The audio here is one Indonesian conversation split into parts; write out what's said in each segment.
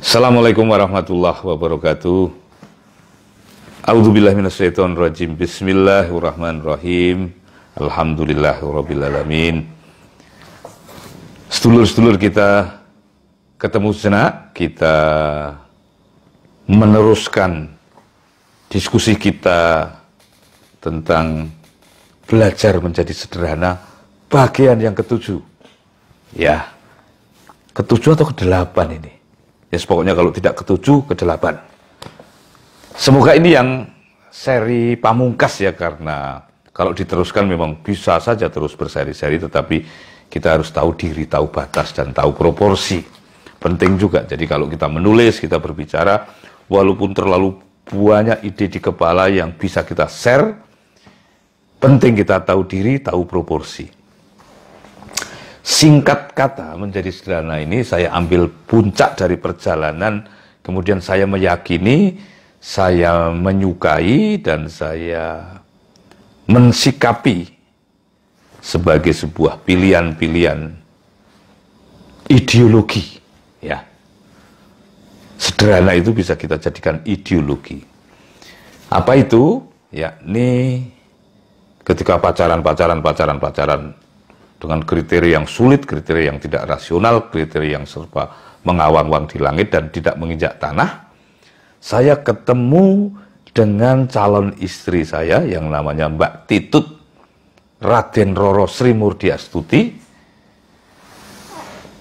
Assalamualaikum warahmatullahi wabarakatuh. A'udzubillahi minasyaitonir rajim. Bismillahirrahmanirrahim. Alhamdulillahirabbil Sedulur-sedulur kita ketemu sena, kita meneruskan diskusi kita tentang belajar menjadi sederhana bagian yang ketujuh. Ya. Ketujuh atau kedelapan ini? Ya, yes pokoknya kalau tidak ketujuh ke delapan. semoga ini yang seri pamungkas ya karena kalau diteruskan memang bisa saja terus berseri-seri tetapi kita harus tahu diri tahu batas dan tahu proporsi penting juga jadi kalau kita menulis kita berbicara walaupun terlalu banyak ide di kepala yang bisa kita share penting kita tahu diri tahu proporsi Singkat kata menjadi sederhana ini saya ambil puncak dari perjalanan kemudian saya meyakini, saya menyukai dan saya mensikapi sebagai sebuah pilihan-pilihan ideologi ya. Sederhana itu bisa kita jadikan ideologi. Apa itu? Yakni ketika pacaran pacaran pacaran pacaran dengan kriteria yang sulit, kriteria yang tidak rasional, kriteria yang serba mengawang-awang di langit dan tidak menginjak tanah, saya ketemu dengan calon istri saya yang namanya Mbak Titut Raden Roro Sri Murdiastuti,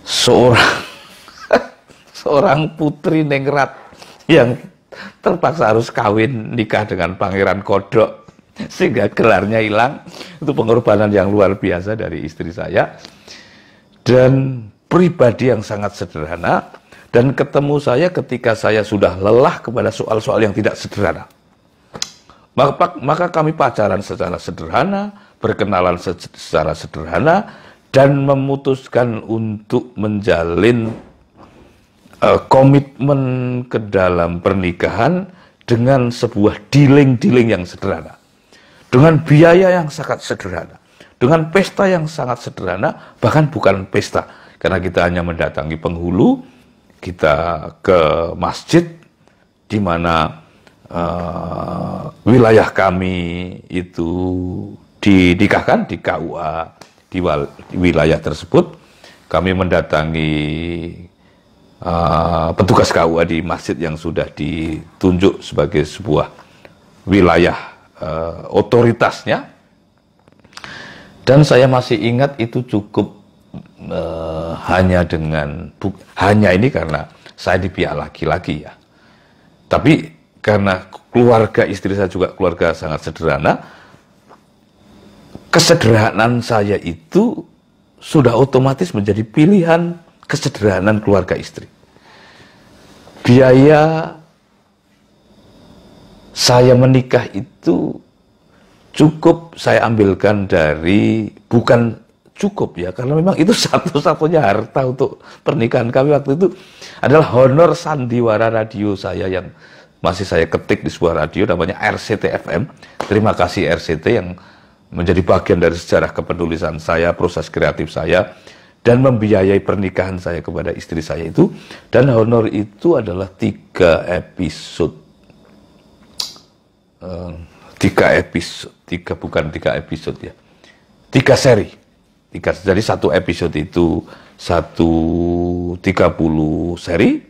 seorang seorang putri nengrat yang terpaksa harus kawin nikah dengan Pangeran Kodok sehingga gelarnya hilang. Itu pengorbanan yang luar biasa dari istri saya. Dan pribadi yang sangat sederhana dan ketemu saya ketika saya sudah lelah kepada soal-soal yang tidak sederhana. Maka, maka kami pacaran secara sederhana, berkenalan secara sederhana, dan memutuskan untuk menjalin uh, komitmen ke dalam pernikahan dengan sebuah dealing-dealing yang sederhana dengan biaya yang sangat sederhana, dengan pesta yang sangat sederhana, bahkan bukan pesta, karena kita hanya mendatangi penghulu, kita ke masjid di mana uh, wilayah kami itu didikahkan di KUA di, di wilayah tersebut, kami mendatangi uh, petugas KUA di masjid yang sudah ditunjuk sebagai sebuah wilayah uh, otoritasnya. Dan saya masih ingat itu cukup uh, hanya dengan bu, hanya ini karena saya di pihak laki-laki ya. Tapi karena keluarga istri saya juga keluarga sangat sederhana, kesederhanaan saya itu sudah otomatis menjadi pilihan kesederhanaan keluarga istri. Biaya saya menikah itu cukup saya ambilkan dari bukan cukup ya karena memang itu satu-satunya harta untuk pernikahan kami waktu itu adalah honor sandiwara radio saya yang masih saya ketik di sebuah radio namanya RCT FM. Terima kasih RCT yang menjadi bagian dari sejarah kepenulisan saya, proses kreatif saya dan membiayai pernikahan saya kepada istri saya itu dan honor itu adalah tiga episode Eh, tiga episode, tiga bukan tiga episode ya, tiga seri. Tiga, jadi satu episode itu satu tiga puluh seri,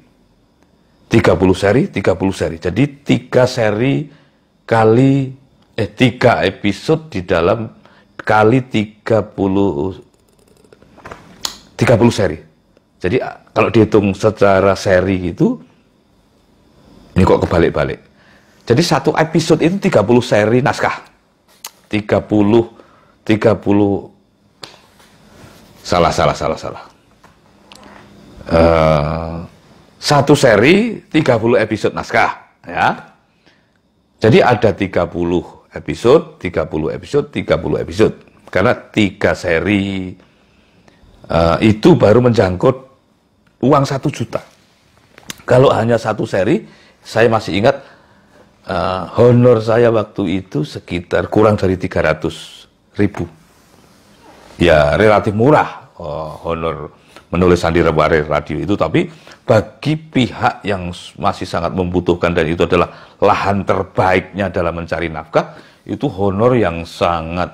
tiga puluh seri, tiga puluh seri. Jadi tiga seri kali eh tiga episode di dalam kali tiga puluh tiga puluh seri. Jadi kalau dihitung secara seri gitu, ini kok kebalik-balik. Jadi satu episode itu 30 seri naskah. 30 30 salah salah salah salah. Uh, satu seri 30 episode naskah ya. Jadi ada 30 episode, 30 episode, 30 episode. Karena tiga seri uh, itu baru menjangkut uang satu juta. Kalau hanya satu seri, saya masih ingat uh, honor saya waktu itu sekitar kurang dari 300 ribu. Ya, relatif murah uh, honor menulis sandi rebare radio itu, tapi bagi pihak yang masih sangat membutuhkan dan itu adalah lahan terbaiknya dalam mencari nafkah, itu honor yang sangat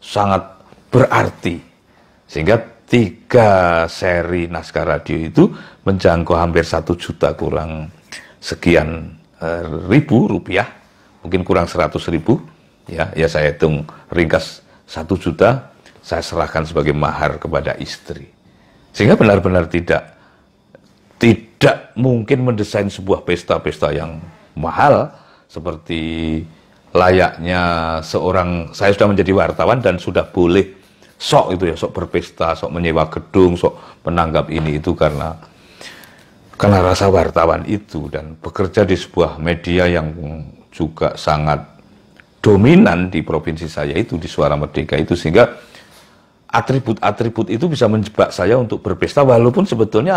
sangat berarti. Sehingga tiga seri naskah radio itu menjangkau hampir satu juta kurang sekian Eh, ribu rupiah, mungkin kurang seratus ribu, ya, ya saya hitung ringkas satu juta, saya serahkan sebagai mahar kepada istri. Sehingga benar-benar tidak tidak mungkin mendesain sebuah pesta-pesta yang mahal seperti layaknya seorang saya sudah menjadi wartawan dan sudah boleh sok itu ya sok berpesta, sok menyewa gedung, sok menanggap ini itu karena karena rasa wartawan itu dan bekerja di sebuah media yang juga sangat dominan di provinsi saya itu di Suara Merdeka itu sehingga atribut-atribut itu bisa menjebak saya untuk berpesta walaupun sebetulnya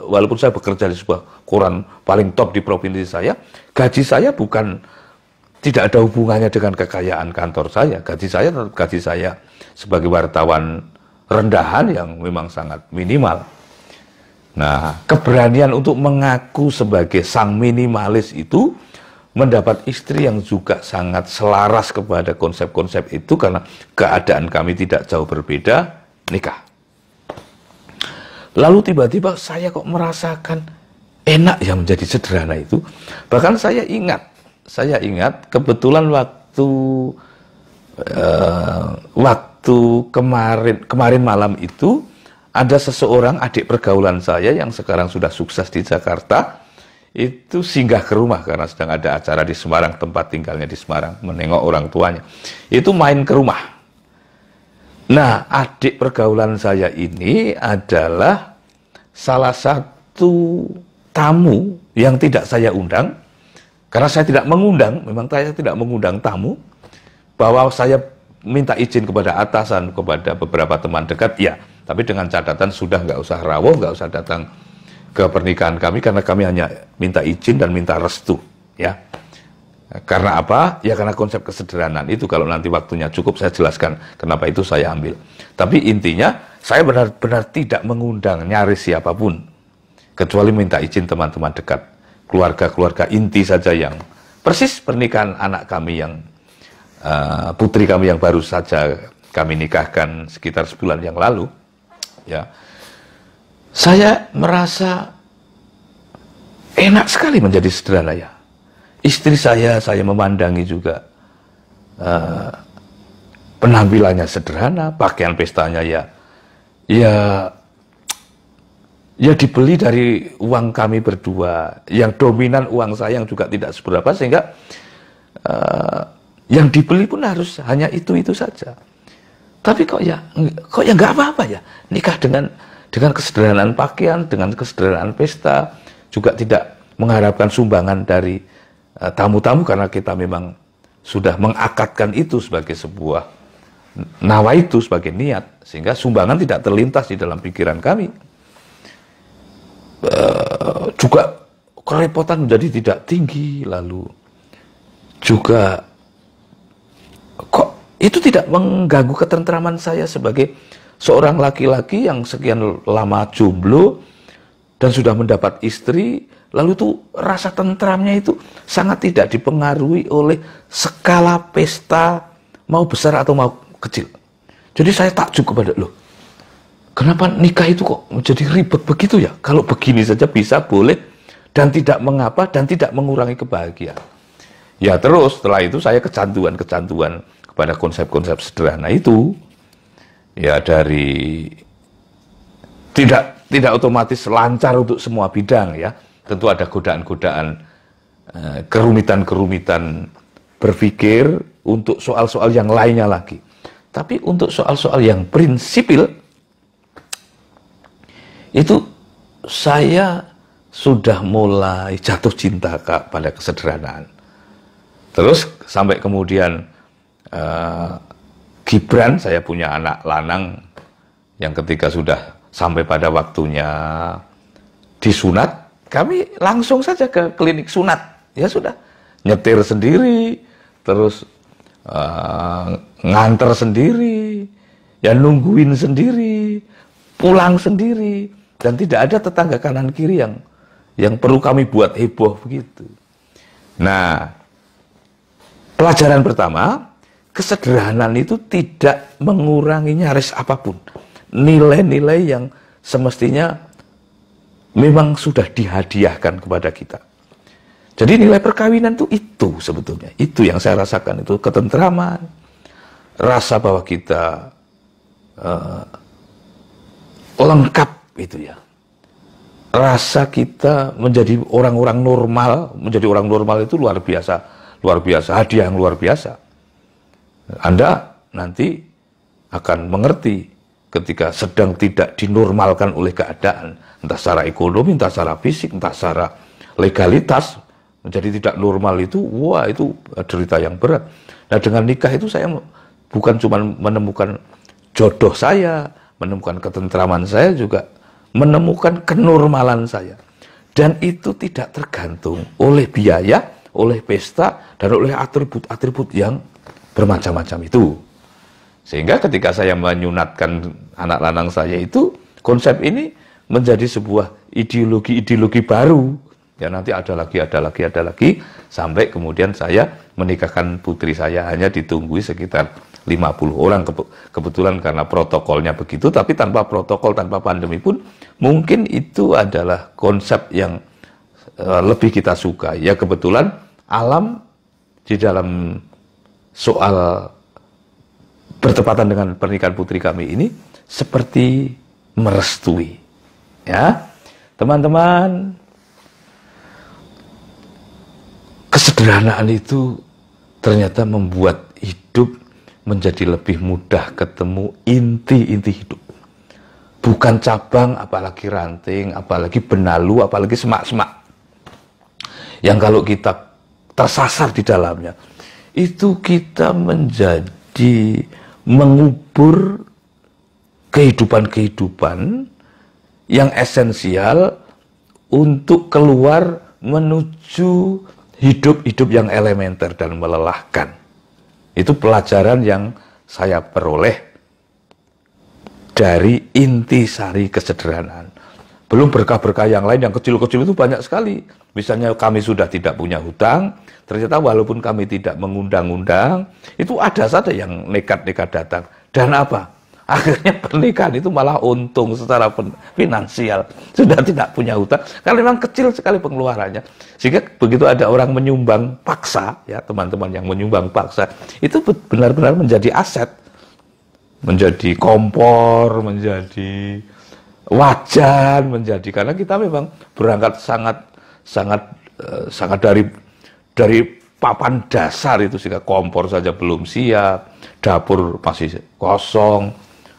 walaupun saya bekerja di sebuah koran paling top di provinsi saya gaji saya bukan tidak ada hubungannya dengan kekayaan kantor saya gaji saya gaji saya sebagai wartawan rendahan yang memang sangat minimal Nah, keberanian untuk mengaku sebagai sang minimalis itu mendapat istri yang juga sangat selaras kepada konsep-konsep itu karena keadaan kami tidak jauh berbeda, nikah. Lalu tiba-tiba saya kok merasakan enak yang menjadi sederhana itu. Bahkan saya ingat, saya ingat kebetulan waktu uh, waktu kemarin kemarin malam itu ada seseorang adik pergaulan saya yang sekarang sudah sukses di Jakarta itu singgah ke rumah karena sedang ada acara di Semarang tempat tinggalnya di Semarang menengok orang tuanya itu main ke rumah nah adik pergaulan saya ini adalah salah satu tamu yang tidak saya undang karena saya tidak mengundang memang saya tidak mengundang tamu bahwa saya minta izin kepada atasan kepada beberapa teman dekat ya tapi dengan catatan sudah nggak usah rawuh, nggak usah datang ke pernikahan kami karena kami hanya minta izin dan minta restu, ya. Karena apa? Ya karena konsep kesederhanaan itu kalau nanti waktunya cukup saya jelaskan kenapa itu saya ambil. Tapi intinya saya benar-benar tidak mengundang nyaris siapapun kecuali minta izin teman-teman dekat, keluarga-keluarga inti saja yang persis pernikahan anak kami yang uh, putri kami yang baru saja kami nikahkan sekitar sebulan yang lalu ya saya merasa enak sekali menjadi sederhana ya istri saya saya memandangi juga uh, penampilannya sederhana pakaian pestanya ya ya ya dibeli dari uang kami berdua yang dominan uang saya yang juga tidak seberapa sehingga uh, yang dibeli pun harus hanya itu itu saja tapi kok ya kok ya nggak apa-apa ya nikah dengan dengan kesederhanaan pakaian, dengan kesederhanaan pesta, juga tidak mengharapkan sumbangan dari eh, tamu-tamu uh, karena kita memang sudah mengakatkan itu sebagai sebuah nawa itu sebagai niat sehingga sumbangan tidak terlintas di dalam pikiran kami uh, juga kerepotan menjadi tidak tinggi lalu juga itu tidak mengganggu ketentraman saya sebagai seorang laki-laki yang sekian lama jomblo dan sudah mendapat istri, lalu tuh rasa tentramnya itu sangat tidak dipengaruhi oleh skala pesta mau besar atau mau kecil. Jadi saya takjub kepada lo. Kenapa nikah itu kok menjadi ribet begitu ya? Kalau begini saja bisa boleh dan tidak mengapa dan tidak mengurangi kebahagiaan. Ya terus setelah itu saya kecanduan-kecanduan kepada konsep-konsep sederhana itu ya dari tidak tidak otomatis lancar untuk semua bidang ya tentu ada godaan-godaan eh, kerumitan-kerumitan berpikir untuk soal-soal yang lainnya lagi tapi untuk soal-soal yang prinsipil itu saya sudah mulai jatuh cinta kepada kesederhanaan terus sampai kemudian uh, Gibran saya punya anak lanang yang ketika sudah sampai pada waktunya disunat kami langsung saja ke klinik sunat ya sudah nyetir sendiri terus uh, nganter sendiri ya nungguin sendiri pulang sendiri dan tidak ada tetangga kanan kiri yang yang perlu kami buat heboh begitu. Nah, pelajaran pertama kesederhanaan itu tidak mengurangi nyaris apapun. Nilai-nilai yang semestinya memang sudah dihadiahkan kepada kita. Jadi nilai perkawinan itu itu sebetulnya. Itu yang saya rasakan itu ketentraman, rasa bahwa kita uh, lengkap itu ya. Rasa kita menjadi orang-orang normal, menjadi orang normal itu luar biasa, luar biasa, hadiah yang luar biasa. Anda nanti akan mengerti ketika sedang tidak dinormalkan oleh keadaan, entah secara ekonomi, entah secara fisik, entah secara legalitas, menjadi tidak normal itu, wah itu derita yang berat. Nah dengan nikah itu saya bukan cuma menemukan jodoh saya, menemukan ketentraman saya juga, menemukan kenormalan saya. Dan itu tidak tergantung oleh biaya, oleh pesta, dan oleh atribut-atribut yang bermacam-macam itu. Sehingga ketika saya menyunatkan anak lanang saya itu, konsep ini menjadi sebuah ideologi-ideologi baru. Ya nanti ada lagi, ada lagi, ada lagi, sampai kemudian saya menikahkan putri saya hanya ditunggui sekitar 50 orang kebetulan karena protokolnya begitu tapi tanpa protokol tanpa pandemi pun mungkin itu adalah konsep yang eh, lebih kita suka ya kebetulan alam di dalam soal bertepatan dengan pernikahan putri kami ini seperti merestui. Ya. Teman-teman, kesederhanaan itu ternyata membuat hidup menjadi lebih mudah ketemu inti-inti hidup. Bukan cabang, apalagi ranting, apalagi benalu, apalagi semak-semak. Yang kalau kita tersasar di dalamnya, itu kita menjadi mengubur kehidupan-kehidupan yang esensial untuk keluar menuju hidup-hidup yang elementer dan melelahkan. Itu pelajaran yang saya peroleh dari inti sari kesederhanaan. Belum berkah-berkah yang lain yang kecil-kecil itu banyak sekali. Misalnya kami sudah tidak punya hutang, ternyata walaupun kami tidak mengundang-undang, itu ada saja yang nekat-nekat datang. Dan apa? Akhirnya pernikahan itu malah untung secara finansial. Sudah tidak punya hutang, karena memang kecil sekali pengeluarannya. Sehingga begitu ada orang menyumbang paksa, ya teman-teman yang menyumbang paksa, itu benar-benar menjadi aset menjadi kompor, menjadi wajan menjadi karena kita memang berangkat sangat sangat uh, sangat dari dari papan dasar itu sehingga kompor saja belum siap, dapur masih kosong,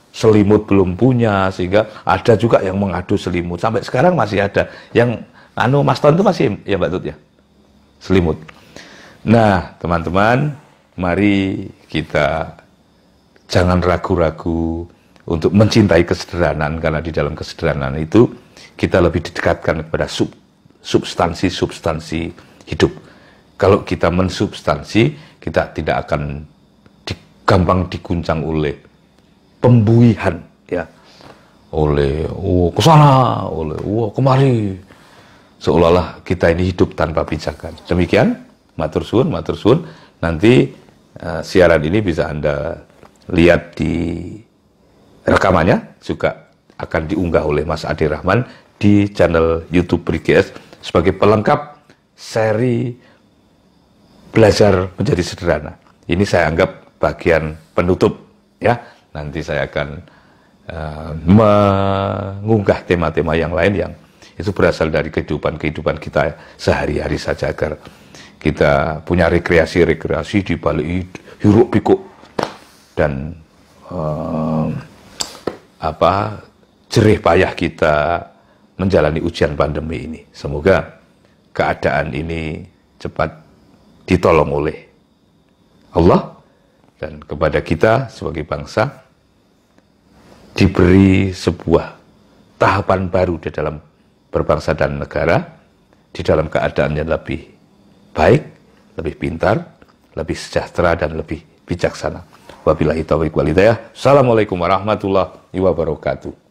selimut belum punya sehingga ada juga yang mengadu selimut sampai sekarang masih ada yang anu Mas Ton itu masih ya Mbak Tut ya selimut. Nah, teman-teman, mari kita jangan ragu-ragu untuk mencintai kesederhanaan karena di dalam kesederhanaan itu kita lebih didekatkan kepada sub, substansi-substansi hidup. Kalau kita mensubstansi, kita tidak akan di, gampang diguncang oleh pembuihan ya. Oleh oh ke sana, oleh oh kemari. Seolah-olah kita ini hidup tanpa pijakan. Demikian, matur suwun, matur suwun. Nanti uh, siaran ini bisa Anda lihat di rekamannya juga akan diunggah oleh Mas Adi Rahman di channel YouTube BriGS sebagai pelengkap seri belajar menjadi sederhana. Ini saya anggap bagian penutup ya. Nanti saya akan uh, mengunggah tema-tema yang lain yang itu berasal dari kehidupan-kehidupan kita sehari-hari saja agar kita punya rekreasi-rekreasi di balik hiruk pikuk dan uh, apa jerih payah kita menjalani ujian pandemi ini. Semoga keadaan ini cepat ditolong oleh Allah dan kepada kita sebagai bangsa diberi sebuah tahapan baru di dalam berbangsa dan negara di dalam keadaan yang lebih baik, lebih pintar, lebih sejahtera dan lebih bijaksana. Wabillahi taufiq walidayah. Assalamualaikum warahmatullahi wabarakatuh.